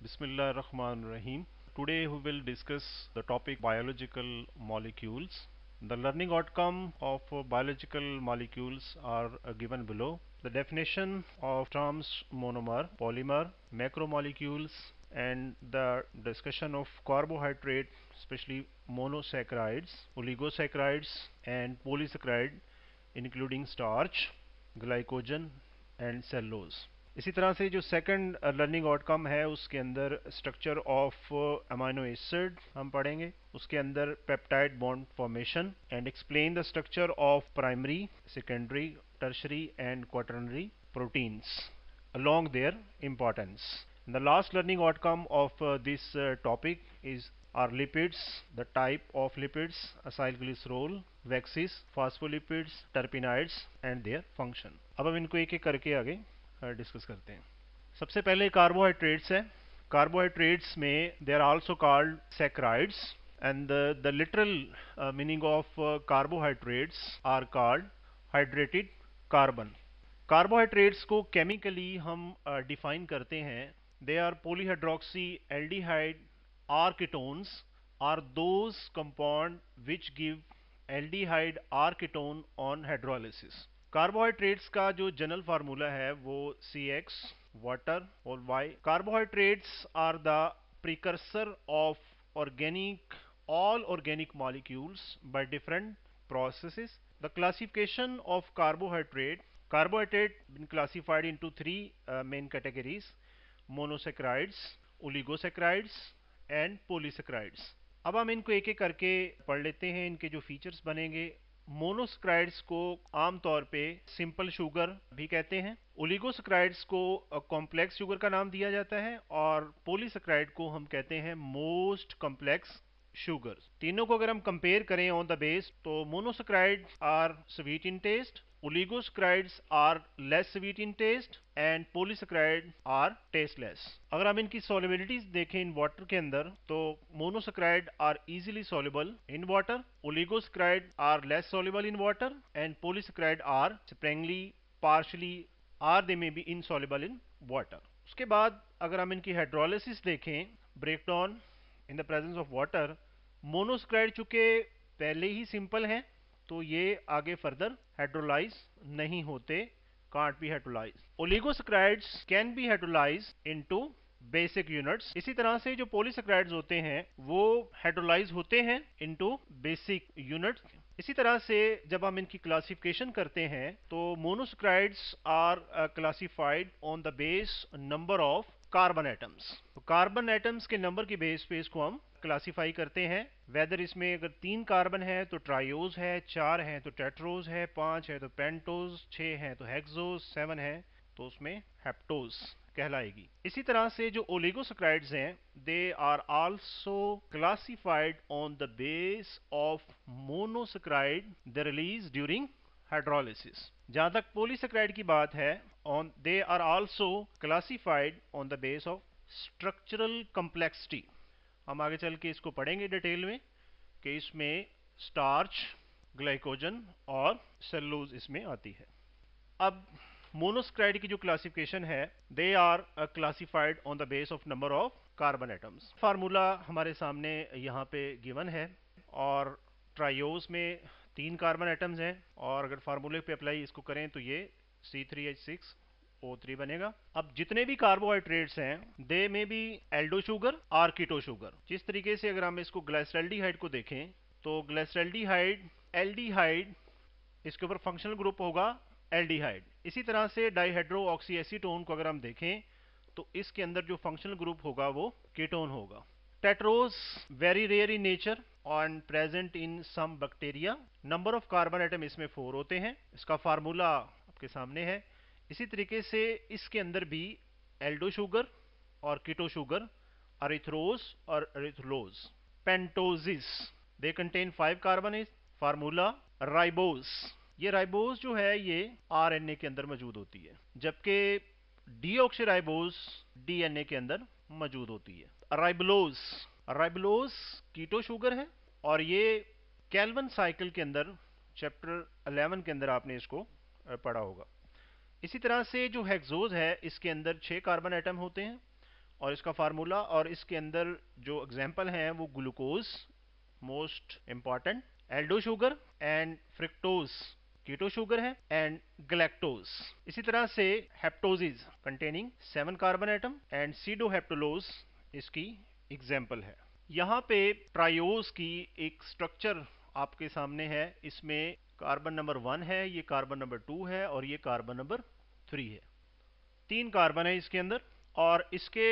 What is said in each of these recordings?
Bismillah Rahman Rahim. Today we will discuss the topic biological molecules. The learning outcome of biological molecules are uh, given below. The definition of terms monomer, polymer, macromolecules and the discussion of carbohydrate especially monosaccharides, oligosaccharides and polysaccharide including starch, glycogen and cellulose. इसी तरह से जो second learning outcome है उसके अंदर structure of amino acid हम पढ़ेंगे उसके अंदर peptide bond formation and explain the structure of primary secondary tertiary and quaternary proteins along their importance the last learning outcome of this topic is are lipids the type of lipids acyl acylglycerol waxes phospholipids terpenoids and their function अब हम इनको एक एक करके आगे discuss करते हैं सबसे पहले कार्बोहाइड्रेट्स है कार्बोहाइड्रेट्स में they are also called saccharides and the literal meaning of carbohydrates are called hydrated carbon carbohydrates को केमिकली हम डिफाइन uh, करते हैं they are polyhydroxy aldehyde or ketones or those compound which give aldehyde or ketone on hydrolysis carbohydrates का जो general formula है वो C X water और Y carbohydrates are the precursor of organic all organic molecules by different processes the classification of carbohydrate carbohydrate been classified into three main categories monosaccharides oligosaccharides and polysaccharides अब हम इनको एक एक करके पढ़ लेते हैं इनके जो फीचर्स बनेंगे मोनोसक्राइड्स को आमतौर पे सिंपल शुगर भी कहते हैं ओलिगोसक्राइड्स को कॉम्प्लेक्स शुगर का नाम दिया जाता है और पोलिसक्राइड को हम कहते हैं मोस्ट कॉम्प्लेक्स शुगर तीनों को अगर हम कंपेयर करें ऑन द बेस तो monosaccharide are sweet in taste oligosaccharides are less sweet in taste and polysaccharide are tasteless अगर हम इनकी सोलिबिलिटीज देखें इन वाटर के अंदर तो monosaccharide are easily soluble in water oligosaccharide are less soluble in water and polysaccharide are sparingly partially or they may be insoluble in water उसके बाद अगर हम इनकी हाइड्रोलिसिस देखें breakdown in the presence of water monosaccharide चूंकि पहले ही simple हैं तो ये आगे फर्दर हेड्रोलाइज नहीं होते कांट भी hydrolyse oligosaccharides can be hydrolysed into basic units इसी तरह से जो पोलिसक्राइड्स होते हैं वो हेड्रोलाइज होते हैं इनटू बेसिक यूनिट्स इसी तरह से जब हम इनकी क्लासिफिकेशन करते हैं तो monosaccharides are classified on the base number of carbon atoms carbon atoms के नंबर के बेस पे इसको हम क्लासिफाई करते हैं वेदर इसमें अगर तीन कार्बन है तो ट्रायोज है चार हैं तो टेट्रोज है पांच है तो पेंटोज छः हैं तो हेक्सोज सेवन है तो उसमें हेप्टोज कहलाएगी इसी तरह से जो ओलिगोसक्राइड्स हैं they are also classified on the base of monosaccharide the release during hydrolysis जहां तक पोलिसक्राइड की बात है on they are also classified on the base of structural complexity हम आगे चल के इसको पढ़ेंगे डिटेल में कि इसमें स्टार्च ग्लाइकोजन और सेल्लोज इसमें आती है अब मोनोस्क्राइड की जो क्लासिफिकेशन है they are classified on the base of number of carbon atoms formula हमारे सामने यहाँ पे गिवन है और ट्रायोस में तीन कार्बन एटम्स हैं और अगर फार्मूले पे अप्लाई इसको करें तो ये सी थ्री एच सिक्स O3 बनेगा अब जितने भी कार्बोहाइड्रेट्स हैं दे में भी एल्डो शुगर और कीटो शुगर जिस तरीके से अगर हम इसको ग्लेसरेल्डीहाइड को देखें तो ग्लाइसरल्डिहाइड एल्डिहाइड इसके ऊपर फंक्शनल ग्रुप होगा एल्डिहाइड इसी तरह से डाइहाइड्रो ऑक्सी एसीटोन को अगर हम देखें तो इसके अंदर जो फंक्शनल ग्रुप होगा वो कीटोन होगा tetrose very rare in nature on present in some bacteria number of carbon atom इसमें फोर होते हैं इसका फार्मूला आपके सामने है इसी तरीके से इसके अंदर भी एल्डो शुगर और कीटो शुगर अरिथ्रोस और erythrulose pentoses they contain five carbon formula ribose ये राइबोस जो है ये आरएनए के अंदर मौजूद होती है जबकि डीऑक्सीराइबोस डीएनए के अंदर मौजूद होती है राइबलोस राइबलोस कीटो शुगर है और ये कैलवन साइकिल के अंदर चैप्टर 11 के अंदर आपने इसको पढ़ा होगा इसी तरह से जो हैगजोज है इसके अंदर छः कार्बन आइटम होते हैं और इसका फार्मूला और इसके अंदर जो एग्जाम्पल हैं वो glucose most important aldo sugar and fructose keto sugar है एंड गलेक्टोज इसी तरह से heptoses containing seven carbon atom and sedoheptulose इसकी एग्जाम्पल है यहाँ पे ट्रायोज की एक स्ट्रक्चर आपके सामने है इसमें कार्बन नंबर वन है ये कार्बन नंबर टू है और ये कार्बन नंबर थ्री है तीन कार्बन है इसके अंदर और इसके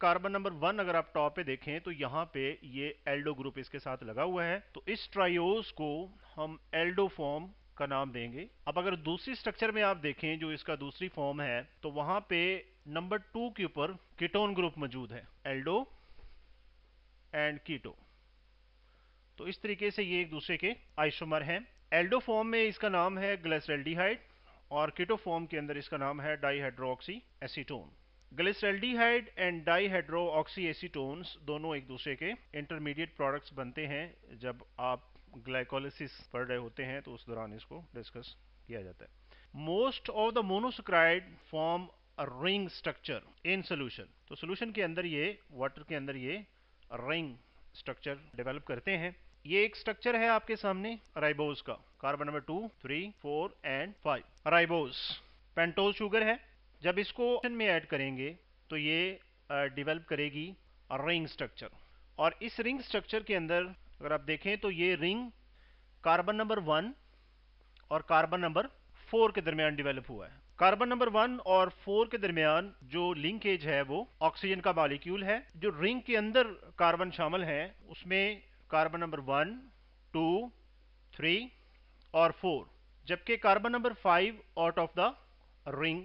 कार्बन नंबर वन अगर आप टॉप पे देखें तो यहाँ पे ये एल्डो ग्रुप इसके साथ लगा हुआ है तो इस ट्रायोस को हम एल्डो फॉर्म का नाम देंगे अब अगर दूसरी स्ट्रक्चर में आप देखें जो इसका दूसरी फॉर्म है तो वहां पे नंबर टू के ऊपर कीटोन ग्रुप मौजूद है एल्डो एंड कीटो तो इस तरीके से ये एक दूसरे के आइसोमर हैं एल्डो फॉर्म में इसका नाम है ग्लिसरल्डिहाइड और किटो फॉर्म के अंदर इसका नाम है dihydroxy acetone glyceraldehyde and dihydroxy acetones दोनों एक दूसरे के इंटरमीडिएट प्रोडक्ट्स बनते हैं जब आप ग्लाइकोलिसिस पढ़ रहे होते हैं तो उस दौरान इसको डिस्कस किया जाता है most of the monosaccharide form ring structure in solution तो सोल्यूशन के अंदर ये वाटर के अंदर ये रिंग स्ट्रक्चर डेवलप करते हैं ये एक स्ट्रक्चर है आपके सामने राइबोज का carbon number two three four and five ribose pentose sugar है जब इसको में ऐड करेंगे तो ये डेवलप करेगी रिंग स्ट्रक्चर और इस रिंग स्ट्रक्चर के अंदर अगर आप देखें तो ये रिंग कार्बन नंबर वन और कार्बन नंबर फोर के दरमियान डिवेलप हुआ है कार्बन नंबर वन और फोर के दरमियान जो लिंकेज है वो ऑक्सीजन का मालिक्यूल है जो रिंग के अंदर कार्बन शामिल है उसमें carbon number one two three और फोर जबकि carbon number five out of the ring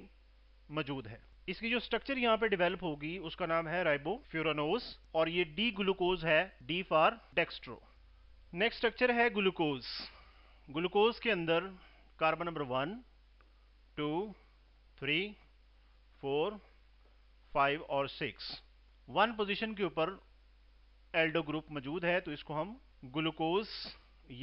मौजूद है इसकी जो स्ट्रक्चर यहाँ पे डेवलप होगी उसका नाम है राइबो फ्यूरानोज और ये डी ग्लूकोज है D for dextro next structure है ग्लूकोज ग्लूकोज के अंदर carbon number one two three four five और सिक्स वन पोजीशन के ऊपर एल्डो ग्रुप मौजूद है तो इसको हम ग्लूकोज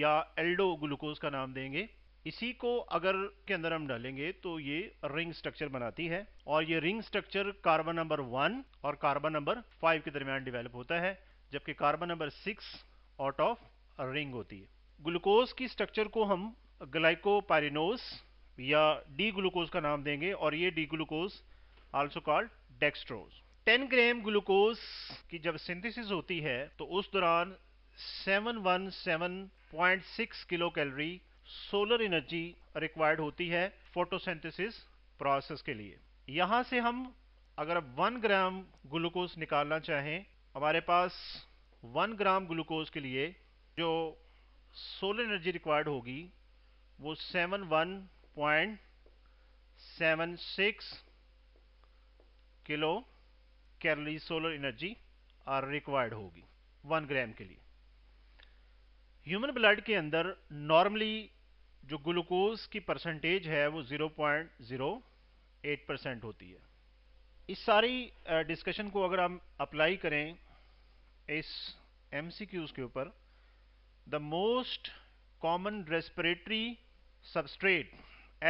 या एल्डो ग्लूकोज का नाम देंगे इसी को अगर के अंदर हम डालेंगे तो ये रिंग स्ट्रक्चर बनाती है और ये ring structure carbon number one और कार्बन नंबर फाइव के दरमियान डिवेलप होता है जबकि carbon number six out of ring होती है ग्लूकोज की स्ट्रक्चर को हम ग्लाइकोपायरिनोज या डी ग्लूकोज का नाम देंगे और ये D glucose also called dextrose 10 gram glucose की जब सिंथेसिस होती है तो उस दौरान 717.6 kilo calorie solar energy required होती है फोटोसिंथेसिस प्रोसेस के लिए यहां से हम अगर वन ग्राम ग्लूकोज निकालना चाहें हमारे पास वन ग्राम ग्लूकोज के लिए जो सोलर एनर्जी रिक्वायर्ड होगी वो seven one point seven six kilo calorie solar energy are required होगी वन ग्राम के लिए ह्यूमन ब्लड के अंदर नॉर्मली जो ग्लूकोज की परसेंटेज है वो 0.08 परसेंट होती है इस सारी डिस्कशन को अगर हम अप्लाई करें इस एम के ऊपर the most common respiratory substrate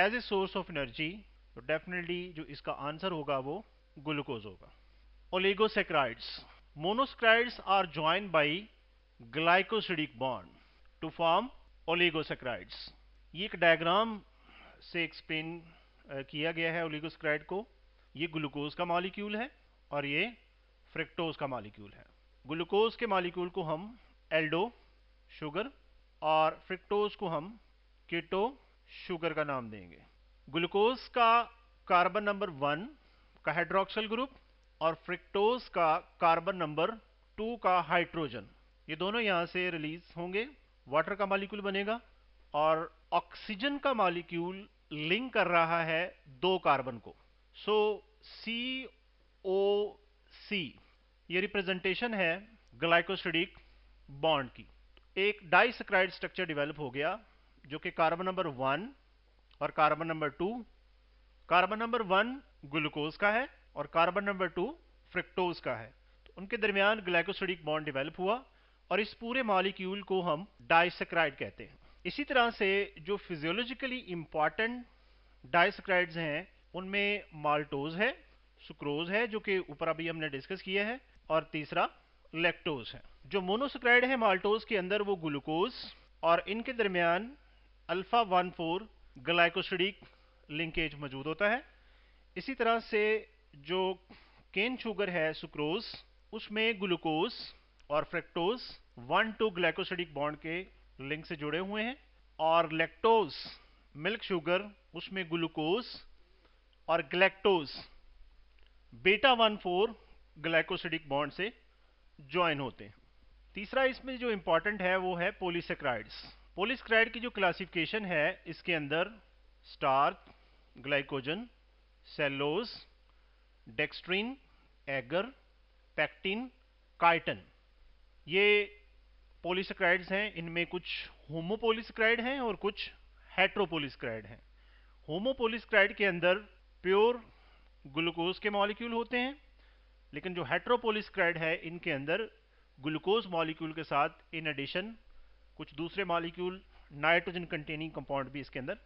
as a source of energy तो डेफिनेटली जो इसका आंसर होगा वो ग्लूकोज होगा oligosaccharides. Monosaccharides are joined by glycosidic bond to form oligosaccharides. ये एक डायग्राम से एक्सप्लेन किया गया है ओलिगोसक्राइड को ये ग्लूकोज का मॉलिक्यूल है और ये फ्रेक्टोज का मॉलिक्यूल है ग्लूकोज के मॉलिक्यूल को हम एल्डो शुगर और फ्रिक्टोज को हम कीटो शुगर का नाम देंगे ग्लूकोज का कार्बन नंबर वन का हाइड्रोक्सल ग्रुप और फ्रिक्टोज का कार्बन नंबर टू का हाइड्रोजन ये दोनों यहां से रिलीज होंगे वाटर का मालिक्यूल बनेगा और ऑक्सीजन का मालिक्यूल लिंक कर रहा है दो कार्बन को सो सी ओ सी ये रिप्रेजेंटेशन है ग्लाइकोसिडिक बॉन्ड की एक डाइसक्राइड स्ट्रक्चर डिवेलप हो गया जो कि कार्बन नंबर वन और carbon number two carbon number one glucose का है और कार्बन नंबर टू फ्रिक्टोज का है तो उनके दरमियान ग्लाइकोसिडिक बॉन्ड डिवेलप हुआ और इस पूरे मॉलिक्यूल को हम डाइसक्राइड कहते हैं इसी तरह से जो फिजियोलॉजिकली इम्पॉर्टेंट डाइसक्राइड्स हैं उनमें माल्टोज है सुक्रोज है जो कि ऊपर अभी हमने डिस्कस किया है और तीसरा लेक्टोज है जो मोनोसक्राइड है माल्टोज के अंदर वो ग्लूकोज और इनके दरमियान alpha one four glycosidic linkage मौजूद होता है इसी तरह से जो केन शुगर है सुक्रोज उसमें ग्लूकोज और fructose one two glycosidic bond के लिंक से जुड़े हुए हैं और लेक्टोस मिल्क शुगर उसमें ग्लूकोज और galactose beta one four glycosidic bond से ज्वाइन होते हैं तीसरा इसमें जो इंपॉर्टेंट है वो है पोलिसक्राइड्स पोलिसक्राइड की जो क्लासिफिकेशन है इसके अंदर starch glycogen cellulose dextrin agar pectin कार्टन ये पोलिसक्राइड्स हैं इनमें कुछ होमोपोलिसक्राइड हैं और कुछ हेट्रोपोलिसक्राइड हैं होमोपोलिसक्राइड के अंदर प्योर ग्लूकोज के मॉलिक्यूल होते हैं लेकिन जो हेट्रोपोलिसक्राइड है इनके अंदर ग्लूकोज मॉलिक्यूल के साथ इन एडिशन कुछ दूसरे मॉलिक्यूल नाइट्रोजन कंटेनिंग कंपाउंड भी इसके अंदर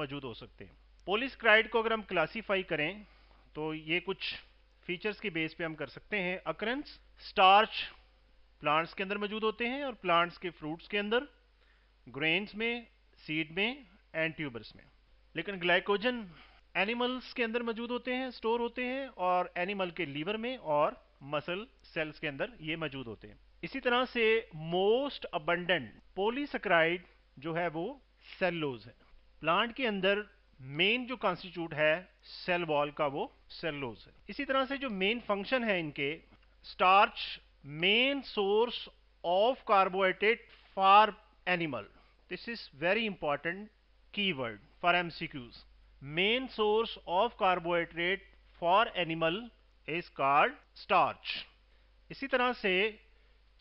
मौजूद हो सकते हैं पोलिसक्राइड को अगर हम क्लासीफाई करें तो ये कुछ फीचर्स के बेस पे हम कर सकते हैं अक्रेंस स्टार्च प्लांट्स के अंदर मौजूद होते हैं और प्लांट्स के फ्रूट्स के अंदर ग्रेन्स में सीड में एंड ट्यूबर्स में लेकिन ग्लाइकोजन एनिमल्स के अंदर मौजूद होते हैं स्टोर होते हैं और एनिमल के लीवर में और मसल सेल्स के अंदर ये मौजूद होते हैं इसी तरह से मोस्ट अबंडेंट पोलिसक्राइड जो है वो सेल्लोज है प्लांट के अंदर मेन जो कॉन्स्टिट्यूट है सेल वॉल का वो सेलोज है इसी तरह से जो मेन फंक्शन है इनके starch main source of carbohydrate for animal this is very important keyword for MCQs main source of carbohydrate for animal is called starch इसी तरह से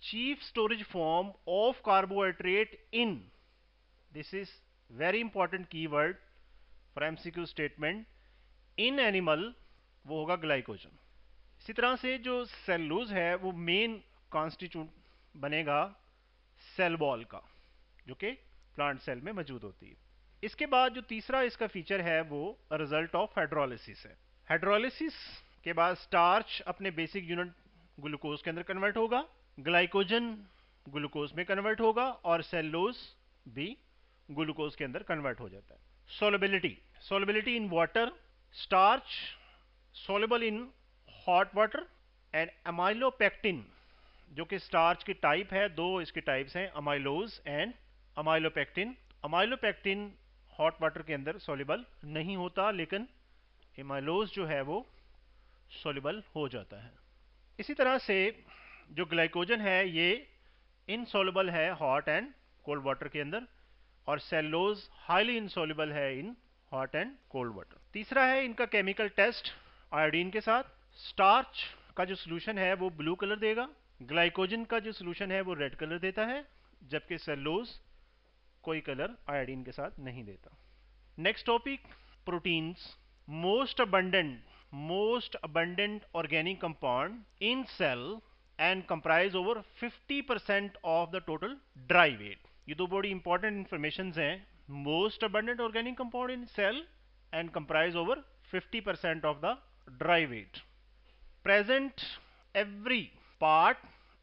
chief storage form of carbohydrate in this is very important keyword for MCQ statement in animal वो होगा glycogen इसी तरह से जो cellulose है वो मेन कॉन्स्टिट्यूट बनेगा सेल बॉल का जो कि प्लांट सेल में मौजूद होती है इसके बाद जो तीसरा इसका फीचर है वो रिजल्ट ऑफ हाइड्रोलिसिस है हाइड्रोलिसिस के बाद स्टार्च अपने बेसिक यूनिट ग्लूकोज के अंदर कन्वर्ट होगा ग्लाइकोजन ग्लूकोज में कन्वर्ट होगा और सेलोज भी ग्लूकोज के अंदर कन्वर्ट हो जाता है solubility solubility in water starch soluble in hot water and amylopectin जो कि स्टार्च की टाइप है दो इसके टाइप्स हैं amylose and amylopectin amylopectin hot water के अंदर सोलिबल नहीं होता लेकिन एमाइलोज जो है वो सोलिबल हो जाता है इसी तरह से जो ग्लाइकोजन है ये इनसोलेबल है हॉट एंड कोल्ड वाटर के अंदर और सेलोज हाईली इंसोल्यूबल है in hot and cold water तीसरा है इनका केमिकल टेस्ट आयोडीन के साथ स्टार्च का जो सोल्यूशन है वो ब्लू कलर देगा ग्लाइकोजन का जो सोल्यूशन है वो रेड कलर देता है जबकि सेलोज कोई कलर आयोडीन के साथ नहीं देता next topic proteins most abundant most abundant organic compound in cell and comprise over 50% of the total dry weight ये दो बड़ी इंपॉर्टेंट इंफॉर्मेशन हैं most abundant organic compound in cell and comprise over 50 percent of the dry weight present every part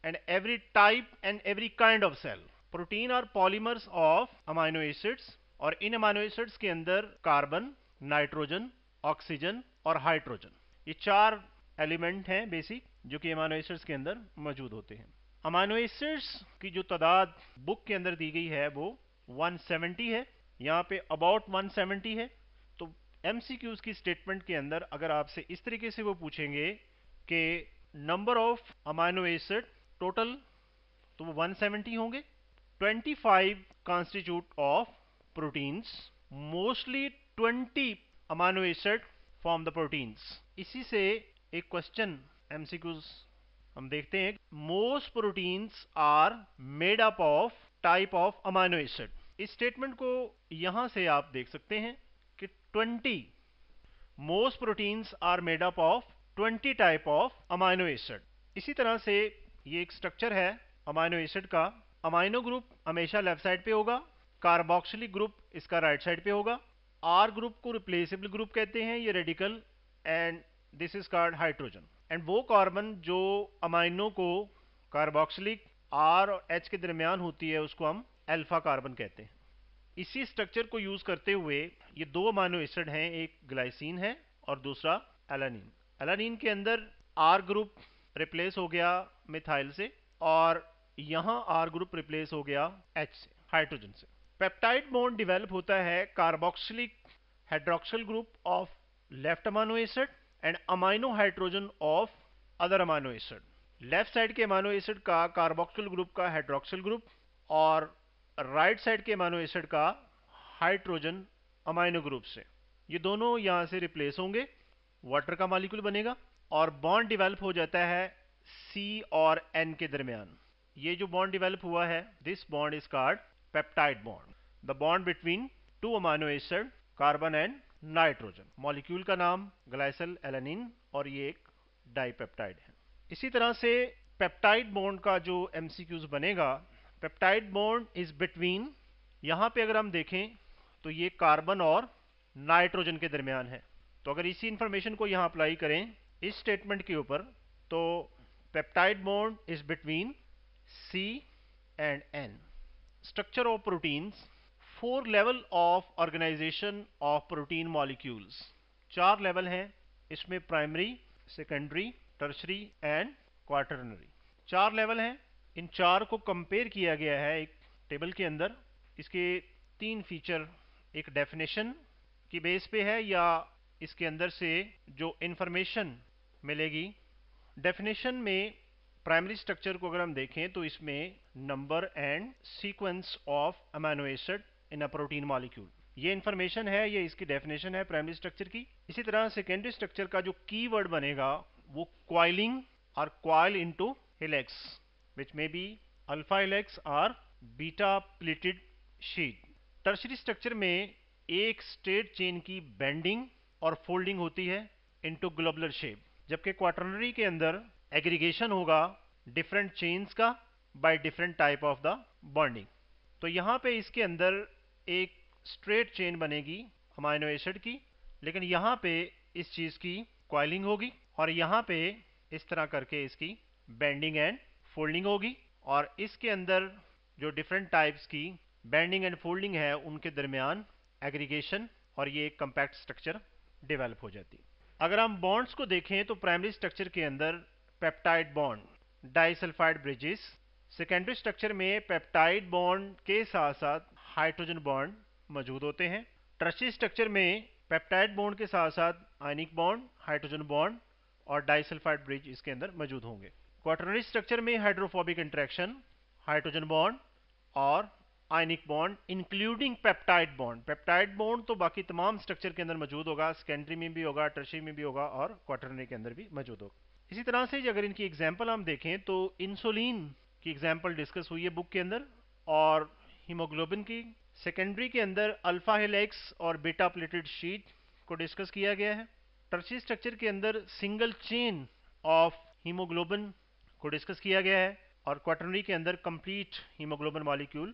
and every type and every kind of cell protein और polymers of amino acids और इन amino acids के अंदर carbon nitrogen oxygen और hydrogen ये चार element हैं basic जो कि अमाइनो एसिड्स के अंदर मौजूद होते हैं अमानो एसिड्स की जो तादाद बुक के अंदर दी गई है वो 170 है यहाँ पे अबाउट 170 है तो एम की स्टेटमेंट के अंदर अगर आपसे इस तरीके से वो पूछेंगे कि number of amino acid total तो वो 170 होंगे 25 कॉन्स्टिट्यूट ऑफ प्रोटीन्स मोस्टली 20 अमानो एसिड फॉर्म द प्रोटीन्स इसी से एक क्वेश्चन एमसीक्यूज हम देखते हैं most proteins are made up of type of amino acid इस स्टेटमेंट को यहां से आप देख सकते हैं कि 20 most proteins are made up of 20 type of amino acid इसी तरह से ये एक स्ट्रक्चर है अमाइनो एसिड का अमाइनो ग्रुप हमेशा लेफ्ट साइड पे होगा कार्बोक्सिलिक ग्रुप इसका राइट साइड पे होगा आर ग्रुप को रिप्लेसेबल ग्रुप कहते हैं ये radical and this is called hydrogen and वो कार्बन जो अमाइनो को कार्बोक्सिलिक आर और एच के दरमियान होती है उसको हम अल्फा कार्बन कहते हैं इसी स्ट्रक्चर को यूज करते हुए ये दो अमाइनो एसिड हैं एक ग्लाइसिन है और दूसरा एलानिन एलानिन के अंदर आर ग्रुप रिप्लेस हो गया मिथाइल से और यहाँ आर ग्रुप रिप्लेस हो गया एच से हाइड्रोजन से पेप्टाइड बॉन्ड डिवेलप होता है carboxylic hydroxyl group of left amino acid and amino hydrogen of other amino acid left side के अमाइनो एसिड का कार्बोक्सिल ग्रुप का हाइड्रोक्सिल ग्रुप और राइट साइड के अमाइनो एसिड का हाइड्रोजन अमाइनो ग्रुप से ये दोनों यहां से रिप्लेस होंगे वाटर का मालिक्यूल बनेगा और बॉन्ड डिवेल्प हो जाता है सी और एन के दरमियान ये जो बॉन्ड डिवेल्प हुआ है this bond is called peptide bond the bond between two amino acid carbon and nitrogen molecule का नाम ग्लाइसल एलानिन और ये एक डाइपेप्टाइड है इसी तरह से पेप्टाइड बॉन्ड का जो एम बनेगा पेप्टाइड बॉन्ड इज बिटवीन यहां पे अगर हम देखें तो ये कार्बन और नाइट्रोजन के दरमियान है तो अगर इसी इंफॉर्मेशन को यहां अप्लाई करें इस स्टेटमेंट के ऊपर तो peptide bond is between C and N structure of proteins four level of organisation of protein molecules चार लेवल हैं इसमें primary secondary tertiary and quaternary चार लेवल हैं इन चार को कंपेयर किया गया है एक टेबल के अंदर इसके तीन फीचर एक डेफिनेशन की बेस पे है या इसके अंदर से जो इन्फॉर्मेशन मिलेगी डेफिनेशन में प्राइमरी स्ट्रक्चर को अगर हम देखें तो इसमें number and sequence of amino acid in a protein molecule ये इन्फॉर्मेशन है ये इसकी डेफिनेशन है प्राइमरी स्ट्रक्चर की इसी तरह सेकेंडरी स्ट्रक्चर का जो की वर्ड बनेगा वो क्वाइलिंग और coil into helix which may be alpha helix और beta pleated sheet tertiary structure में एक स्ट्रेट चेन की बेंडिंग और फोल्डिंग होती है इनटू ग्लोबलर शेप जबकि क्वार्टरनरी के अंदर एग्रीगेशन होगा डिफरेंट चेन्स का by different type of the bonding तो यहाँ पे इसके अंदर एक स्ट्रेट चेन बनेगी अमाइनो एसिड की लेकिन यहाँ पे इस चीज़ की क्वाइलिंग होगी और यहाँ पे इस तरह करके इसकी बेंडिंग एंड फोल्डिंग होगी और इसके अंदर जो डिफरेंट टाइप्स की बैंडिंग एंड फोल्डिंग है उनके दरमियान एग्रीगेशन और ये एक कंपैक्ट स्ट्रक्चर डेवलप हो जाती अगर हम बॉन्ड्स को देखें तो प्राइमरी स्ट्रक्चर के अंदर peptide bond disulphide bridges secondary structure में पेप्टाइड बॉन्ड के साथ साथ हाइड्रोजन बॉन्ड मौजूद होते हैं ट्रस्टी स्ट्रक्चर में पेप्टाइड बॉन्ड के साथ साथ आयनिक बॉन्ड हाइड्रोजन बॉन्ड और डाइसल्फाइड ब्रिज इसके अंदर मौजूद होंगे क्वार्टरनरी स्ट्रक्चर में हाइड्रोफोबिक इंट्रैक्शन हाइड्रोजन बॉन्ड और ionic bond including peptide bond peptide bond तो बाकी तमाम स्ट्रक्चर के अंदर मौजूद होगा सेकेंडरी में भी होगा ट्रशी में भी होगा और क्वार्टरनरी के अंदर भी मौजूद होगा इसी तरह से अगर इनकी एग्जाम्पल हम देखें तो इंसुलिन की एग्जाम्पल डिस्कस हुई है बुक के अंदर और हीमोग्लोबिन की सेकेंडरी के अंदर अल्फा हेलेक्स और बेटा प्लेटेड शीट को डिस्कस किया गया है टर्सी स्ट्रक्चर के अंदर सिंगल चेन ऑफ हीमोग्लोबिन को डिस्कस किया गया है और क्वाटनरी के अंदर कंप्लीट हीमोग्लोबिन मॉलिक्यूल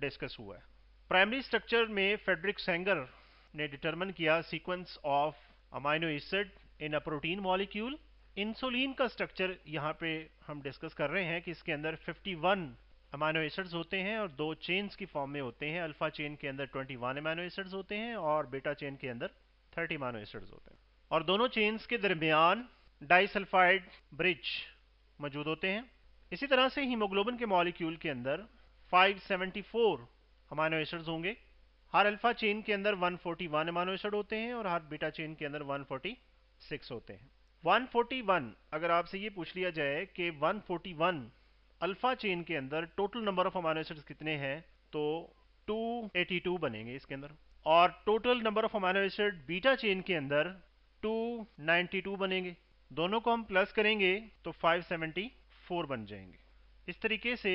डिस्कस हुआ है प्राइमरी स्ट्रक्चर में फेडरिक सेंगर ने डिटरमिन किया sequence of amino acid in a protein molecule insulin का स्ट्रक्चर यहाँ पे हम डिस्कस कर रहे हैं कि इसके अंदर 51 अमाइनो एसिड्स होते हैं और दो चेन्स की फॉर्म में होते हैं अल्फा चेन के अंदर 21 वन अमाइनो एसिड्स होते हैं और बेटा चेन के अंदर 30 अमाइनो एसिड्स होते हैं और दोनों चेन्स के दरमियान डाइसल्फाइड ब्रिज मौजूद होते हैं इसी तरह से हीमोग्लोबिन के मॉलिक्यूल के अंदर 574 सेवेंटी एसिड्स होंगे हर अल्फा चेन के अंदर 141 अमाइनो एसिड होते हैं और हर बीटा चेन के अंदर 146 होते हैं 141 अगर आपसे ये पूछ लिया जाए कि 141 अल्फा चेन के अंदर total number of amino acids कितने हैं तो 282 बनेंगे इसके अंदर और total number of amino acid beta chain के अंदर 292 बनेंगे दोनों को हम प्लस करेंगे तो 574 बन जाएंगे इस तरीके से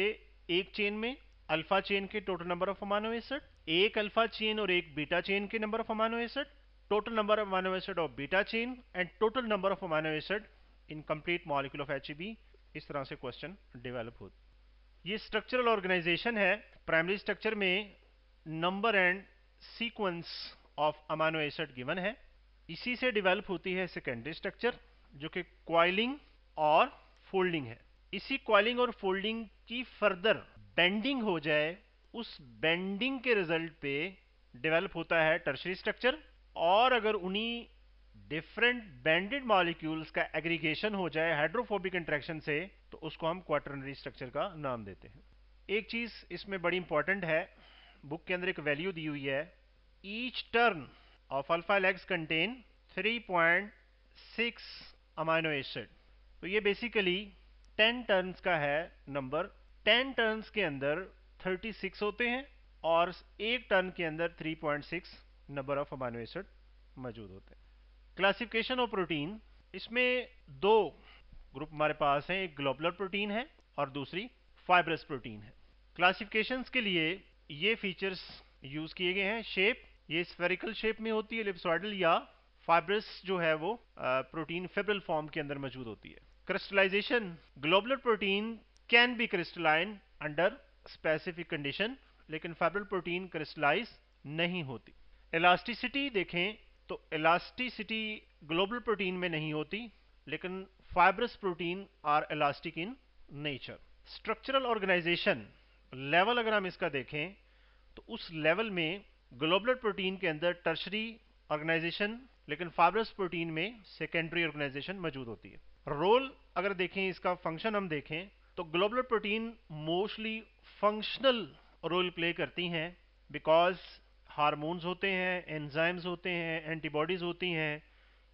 एक चेन में अल्फा चेन के total number of amino acid एक अल्फा चेन और एक बीटा चेन के number of amino acid total number of amino acid of beta chain and total number of amino acid in complete molecule of H इस तरह से question develop हो ये structural organisation है primary structure में number and sequence of amino acid given है इसी से डेवलप होती है सेकेंडरी स्ट्रक्चर जो कि क्वाइलिंग और फोल्डिंग है इसी क्वाइलिंग और फोल्डिंग की फर्दर बेंडिंग हो जाए उस बेंडिंग के रिजल्ट पे डेवलप होता है टर्शरी स्ट्रक्चर और अगर उन्हीं डिफरेंट बैंडेड मॉलिक्यूल्स का एग्रीगेशन हो जाए हाइड्रोफोबिक इंट्रैक्शन से तो उसको हम क्वार्टरनरी स्ट्रक्चर का नाम देते हैं एक चीज इसमें बड़ी इंपॉर्टेंट है बुक के अंदर एक वैल्यू दी हुई है each turn of alpha helix contain 3.6 amino acid तो ये बेसिकली 10 टर्न्स का है नंबर 10 टर्न्स के अंदर 36 होते हैं और एक टर्न के अंदर 3.6 नंबर ऑफ अमाइनो एसिड मौजूद होते हैं क्लासिफिकेशन ऑफ प्रोटीन इसमें दो ग्रुप हमारे पास हैं एक ग्लोबुलर प्रोटीन है और दूसरी फाइब्रस प्रोटीन है क्लासिफिकेशंस के लिए ये फीचर्स यूज किए गए हैं शेप ये स्फेरिकल शेप में होती है लिप्सॉइडल या फाइब्रस जो है वो प्रोटीन फेब्रल फॉर्म के अंदर मौजूद होती है crystallisation globular protein can be crystalline under specific condition लेकिन फाइब्रल प्रोटीन क्रिस्टलाइज नहीं होती इलास्टिसिटी देखें तो इलास्टिसिटी ग्लोबल प्रोटीन में नहीं होती लेकिन fibrous protein are elastic in nature structural organisation level अगर हम इसका देखें तो उस लेवल में ग्लोबल प्रोटीन के अंदर टर्शरी ऑर्गेनाइजेशन लेकिन फाइब्रस प्रोटीन में सेकेंडरी ऑर्गेनाइजेशन मौजूद होती है रोल अगर देखें इसका फंक्शन हम देखें तो global protein mostly functional role play करती हैं बिकॉज हार्मोन्स होते हैं एंजाइम्स होते हैं एंटीबॉडीज़ होती हैं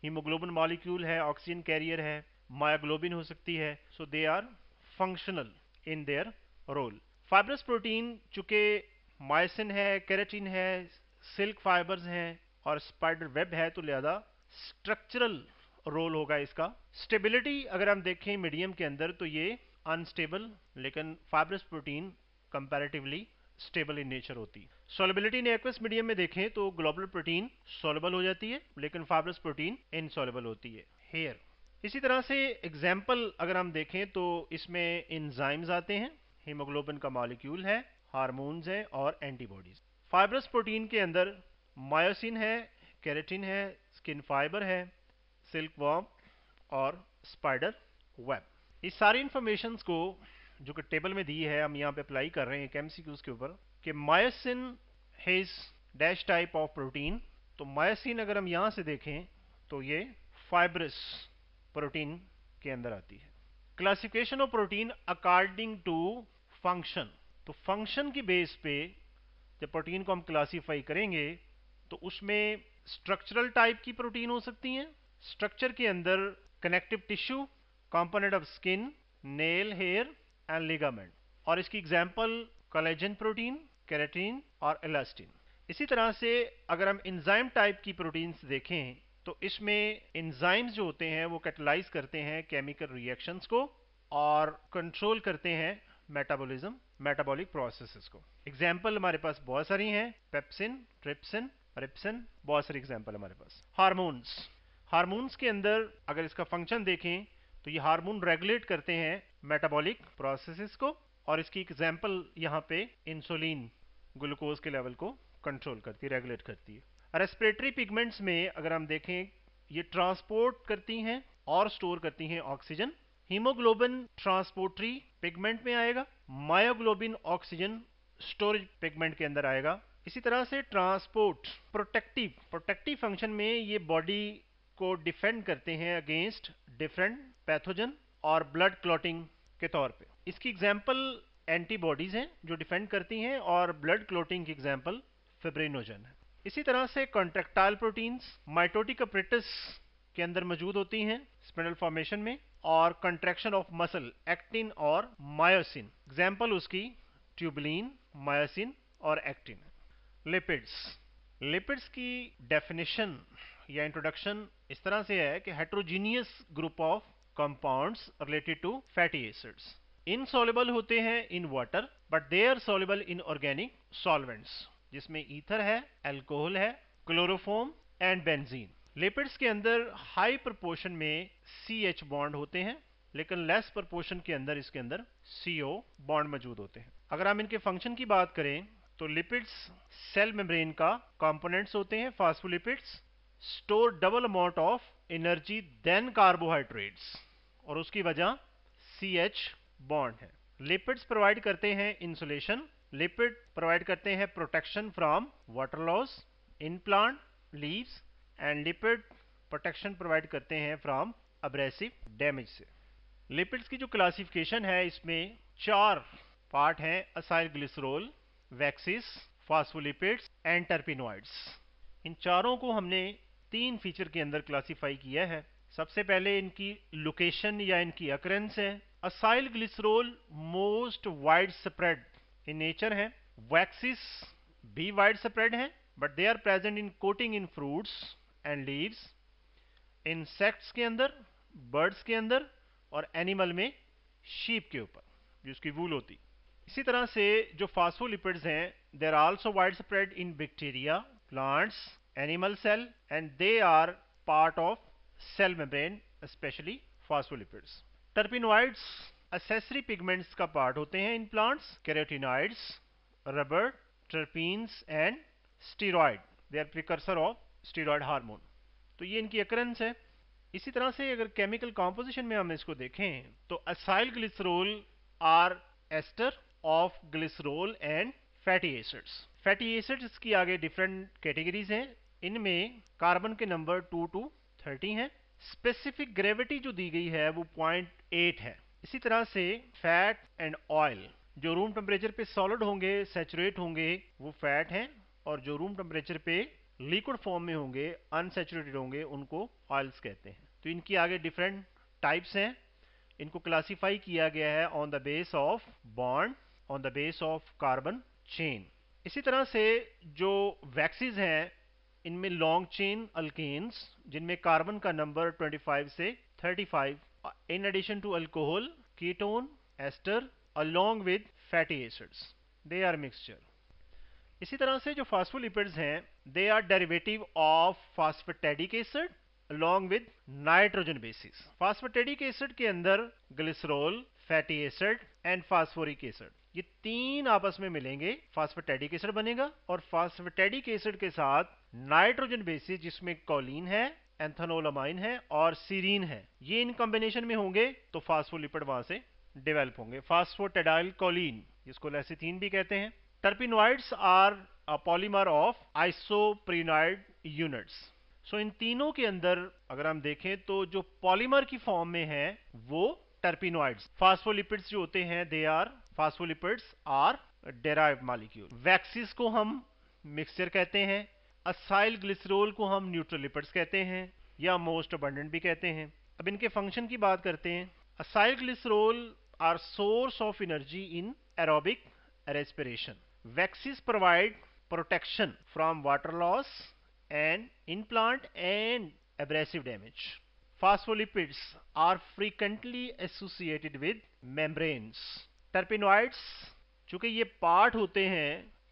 हीमोग्लोबिन मॉलिक्यूल है ऑक्सीजन कैरियर है मायाग्लोबिन हो सकती है so they are functional in their role fibrous protein चूँकि माइसिन है कैरेटिन है सिल्क फाइबर्स हैं और स्पाइडर वेब है तो लिहाजा स्ट्रक्चरल रोल होगा इसका स्टेबिलिटी अगर हम देखें मीडियम के अंदर तो ये अनस्टेबल लेकिन fibrous protein comparatively stable in nature होती सोलबिलिटी ने एक्वस मीडियम में देखें तो ग्लोबल प्रोटीन सोलबल हो जाती है लेकिन फाइब्रस प्रोटीन इनसॉलेबल होती है हेयर इसी तरह से एग्जाम्पल अगर हम देखें तो इसमें इंजाइम्स आते हैं हीमोग्लोबिन का मॉलिक्यूल है हार्मोन्स हैं और एंटीबॉडीज फाइब्रस प्रोटीन के अंदर मायोसिन है कैरेटिन है स्किन फाइबर है सिल्क वॉम और स्पाइडर वेब इस सारी इंफॉर्मेशन को जो कि टेबल में दी है हम यहाँ पे अप्लाई कर रहे हैं एक एम के ऊपर कि myosin has dash type of protein तो मायोसिन अगर हम यहां से देखें तो ये फाइब्रस प्रोटीन के अंदर आती है classification of protein according to function तो फंक्शन की बेस पे जब प्रोटीन को हम क्लासीफाई करेंगे तो उसमें स्ट्रक्चरल टाइप की प्रोटीन हो सकती हैं स्ट्रक्चर के अंदर connective tissue component of skin nail hair and ligament और इसकी एग्जाम्पल कॉलेजन प्रोटीन कैरेटीन और एलास्टिन इसी तरह से अगर हम इंजाइम टाइप की प्रोटीन्स देखें तो इसमें इंजाइम्स जो होते हैं वो कैटलाइज करते हैं केमिकल रिएक्शंस को और कंट्रोल करते हैं मेटाबॉलिज्म मेटाबॉलिक प्रोसेसेस को एग्जाम्पल हमारे पास बहुत सारी हैं पेप्सिन ट्रिप्सिन रिप्सिन बहुत सारी एग्जाम्पल हमारे पास हार्मोन्स हार्मोन्स के अंदर अगर इसका फंक्शन देखें तो ये हार्मोन रेगुलेट करते हैं मेटाबॉलिक प्रोसेसिस को और इसकी एग्जाम्पल यहाँ पे इंसुलिन ग्लूकोज के लेवल को कंट्रोल करती है रेगुलेट करती है रेस्पिरेटरी पिगमेंट्स में अगर हम देखें ये ट्रांसपोर्ट करती हैं और स्टोर करती हैं ऑक्सीजन हीमोग्लोबिन ट्रांसपोर्टरी पिगमेंट में आएगा मायोग्लोबिन ऑक्सीजन स्टोरेज पिगमेंट के अंदर आएगा इसी तरह से ट्रांसपोर्ट प्रोटेक्टिव प्रोटेक्टिव फंक्शन में ये बॉडी को डिफेंड करते हैं अगेंस्ट डिफरेंट पैथोजन और ब्लड क्लॉटिंग के तौर पे इसकी एग्जाम्पल एंटीबॉडीज़ हैं जो डिफेंड करती हैं और ब्लड क्लोटिंग की एग्जाम्पल फेब्रेनोजन है इसी तरह से कॉन्ट्रेक्टाइल प्रोटीन्स माइटोटिक अप्रेटिस के अंदर मौजूद होती हैं स्पिनल फॉर्मेशन में और कंट्रैक्शन ऑफ मसल एक्टिन और मायोसिन एग्जाम्पल उसकी ट्यूबलिन मायोसिन और एक्टिन लिपिड्स लिपिड्स की डेफिनेशन या इंट्रोडक्शन इस तरह से है कि heterogeneous group of compounds related to fatty acids insoluble होते हैं in water but they are soluble in organic solvents जिसमें ईथर है एल्कोहल है क्लोरोफोम एंड बेंजीन लिपिड्स के अंदर हाई प्रपोर्शन में सी एच बॉन्ड होते हैं लेकिन लेस प्रपोर्शन के अंदर इसके अंदर सीओ बॉन्ड मौजूद होते हैं अगर हम इनके फंक्शन की बात करें तो लिपिड्स सेल मेम्ब्रेन का कंपोनेंट्स होते हैं phospholipids store double amount of energy than carbohydrates और उसकी वजह सी एच बॉन्ड है लिपिड्स प्रोवाइड करते हैं इंसुलेशन लिपिड प्रोवाइड करते हैं protection from water loss in plant leaves and lipid protection provide करते हैं फ्रॉम अब्रेसिव डैमेज से लिपिड्स की जो क्लासिफिकेशन है इसमें चार पार्ट हैं acyl glycerol waxes phospholipids and terpenoids इन चारों को हमने तीन फीचर के अंदर क्लासिफाई किया है सबसे पहले इनकी लोकेशन या इनकी अक्रेंस है acyl glycerol most wide spread in nature है वैक्सीस भी वाइड स्प्रेड है but they are present in coating in fruits and leaves insects के अंदर बर्ड्स के अंदर और एनिमल में शीप के ऊपर जिसकी वूल होती इसी तरह से जो फास्फोलिपिड्स हैं they are also wide spread in bacteria plants animal cell and they are part of cell membrane specially phospholipids terpenoids accessory pigments का पार्ट होते हैं in plants carotenoids rubber terpenes and steroid they are precursor of steroid hormone तो ये इनकी occurrence है इसी तरह से अगर केमिकल कॉम्पोजिशन में हम इसको देखें तो acyl glycerol are ester of glycerol and fatty acids fatty acids की आगे डिफरेंट कैटेगरीज हैं इनमें कार्बन के नंबर टू टू थर्टी हैं स्पेसिफिक ग्रेविटी जो दी गई है वो पॉइंट एट है इसी तरह से फैट एंड ऑयल जो रूम टेम्परेचर पे सॉलिड होंगे सेचुरेट होंगे वो फैट हैं और जो रूम टेम्परेचर पे लिक्विड फॉर्म में होंगे अनसेचुरेटेड होंगे उनको ऑयल्स कहते हैं तो इनकी आगे डिफरेंट टाइप्स हैं इनको क्लासीफाई किया गया है on the base of bond on the base of carbon chain इसी तरह से जो वैक्सीज हैं इनमें लॉन्ग चेन अल्केन्स जिनमें कार्बन का नंबर 25 से 35 in addition to alcohol ketone ester along with fatty acids they are mixture इसी तरह से जो फास्फोलिपिड्स हैं they are derivative of phosphatidic acid along with nitrogen bases phosphatidic acid के अंदर glycerol fatty acid and phosphoric acid ये तीन आपस में मिलेंगे फास्फेटेडिक एसिड बनेगा और फास्फेटेडिक एसिड के साथ नाइट्रोजन बेसिस जिसमें कॉलिन है एंथनोलामाइन है और सीरीन है ये इन कॉम्बिनेशन में होंगे तो फास्फोलिपिड वहां से डेवलप होंगे फास्फोटेडाइल कॉलिन जिसको लेसिथीन भी कहते हैं terpenoids are a polymer of isoprenoid units so इन तीनों के अंदर अगर हम देखें तो जो पॉलीमर की फॉर्म में है वो टर्पिनोइड्स फास्फोलिपिड्स जो होते हैं they are phospholipids are derive molecule waxes को हम मिक्सचर कहते हैं असाइल ग्लिसरोल को हम न्यूट्रल लिपिड्स कहते हैं या मोस्ट अबंडेंट भी कहते हैं अब इनके फंक्शन की बात करते हैं acyl glycerol are source of energy in aerobic respiration waxes provide protection from water loss and in plant and abrasive damage phospholipids are frequently associated with membranes terpenoids चूंकि ये पार्ट होते हैं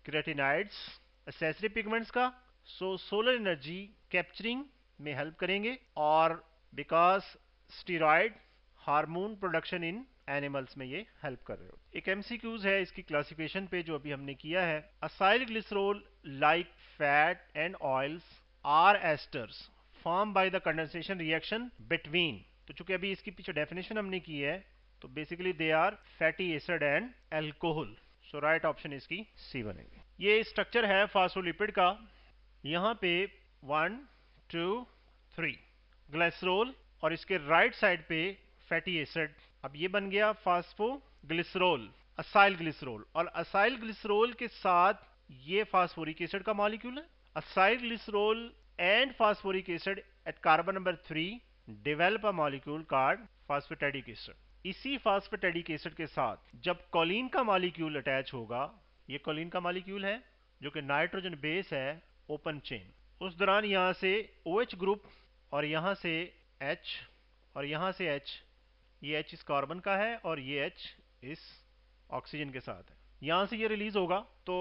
क्रेटिनाइड्स एसेसरी पिगमेंट्स का so solar energy capturing में help करेंगे और because steroid hormone production in animals में ये हेल्प कर रहे हो एक एमसीक्यूज है इसकी क्लासिफिकेशन पे जो अभी हमने किया है acyl glycerol like fat and oils are esters form by the condensation reaction between तो चूंकि अभी इसकी पीछे डेफिनेशन हमने की है तो basically they are fatty acid and alcohol so right option इसकी सी बनेगी ये स्ट्रक्चर है फास्फोलिपिड का यहां पे वन टू थ्री ग्लेसरोल और इसके राइट right साइड पे फैटी एसिड अब ये बन गया फास्फो ग्लिसरोल असाइल ग्लिसरोल और असाइल ग्लिसरोल के साथ ये फास्फोरिक एसिड का मॉलिक्यूल है acyl glycerol and phosphoric acid at carbon number three develop a molecule called phosphatidic acid इसी फास्फेटेडिक एसिड के साथ जब कॉलिन का मॉलिक्यूल अटैच होगा ये कॉलिन का मॉलिक्यूल है जो कि नाइट्रोजन बेस है ओपन चेन उस दौरान यहाँ से ओ OH ग्रुप और यहाँ से H और यहाँ से H ये H इस कार्बन का है और ये H इस ऑक्सीजन के साथ है यहाँ से ये रिलीज होगा तो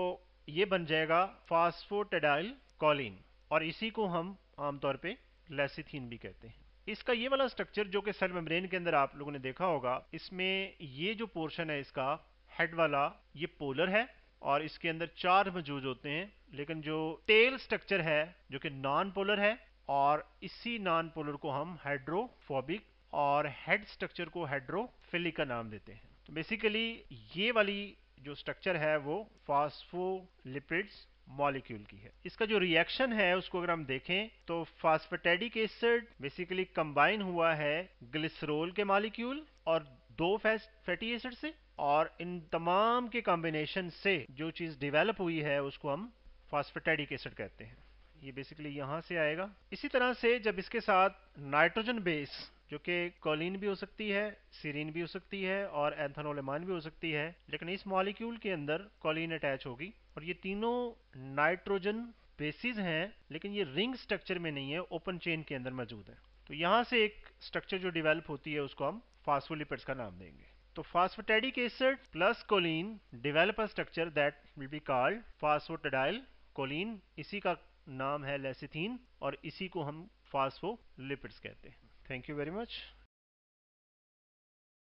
ये बन जाएगा फास्फोटेडाइल कॉलिन और इसी को हम आमतौर पे लेसिथीन भी कहते हैं इसका ये वाला स्ट्रक्चर जो कि सेल मेम्ब्रेन के अंदर आप लोगों ने देखा होगा इसमें ये जो पोर्शन है इसका हेड वाला ये पोलर है और इसके अंदर चार मौजूद होते हैं लेकिन जो टेल स्ट्रक्चर है जो कि नॉन पोलर है और इसी नॉन पोलर को हम हाइड्रोफोबिक और हेड स्ट्रक्चर को हाइड्रोफिलिक का नाम देते हैं तो बेसिकली ये वाली जो स्ट्रक्चर है वो फास्फोलिपिड्स मॉलिक्यूल की है इसका जो रिएक्शन है उसको अगर हम देखें तो फॉस्फेटेडिक एसिड बेसिकली कंबाइन हुआ है ग्लिसरोल के मॉलिक्यूल और दो फैटी एसिड से और इन तमाम के कॉम्बिनेशन से जो चीज़ डेवलप हुई है उसको हम फॉस्फेटेडिक एसिड कहते हैं ये बेसिकली यहां से आएगा इसी तरह से जब इसके साथ नाइट्रोजन बेस जो कि कोलिन भी हो सकती है सीरीन भी हो सकती है और एंथनोलेमान भी हो सकती है लेकिन इस मॉलिक्यूल के अंदर कोलिन अटैच होगी और ये तीनों नाइट्रोजन बेसिस हैं लेकिन ये रिंग स्ट्रक्चर में नहीं है ओपन चेन के अंदर मौजूद है तो यहाँ से एक स्ट्रक्चर जो डिवेलप होती है उसको हम फास्फोलिपिड्स का नाम देंगे तो phosphatidic acid plus choline develop structure that will be called phosphatidyl choline इसी का नाम है लेसिथीन और इसी को हम फास्फोलिपिड्स कहते हैं थैंक यू वेरी मच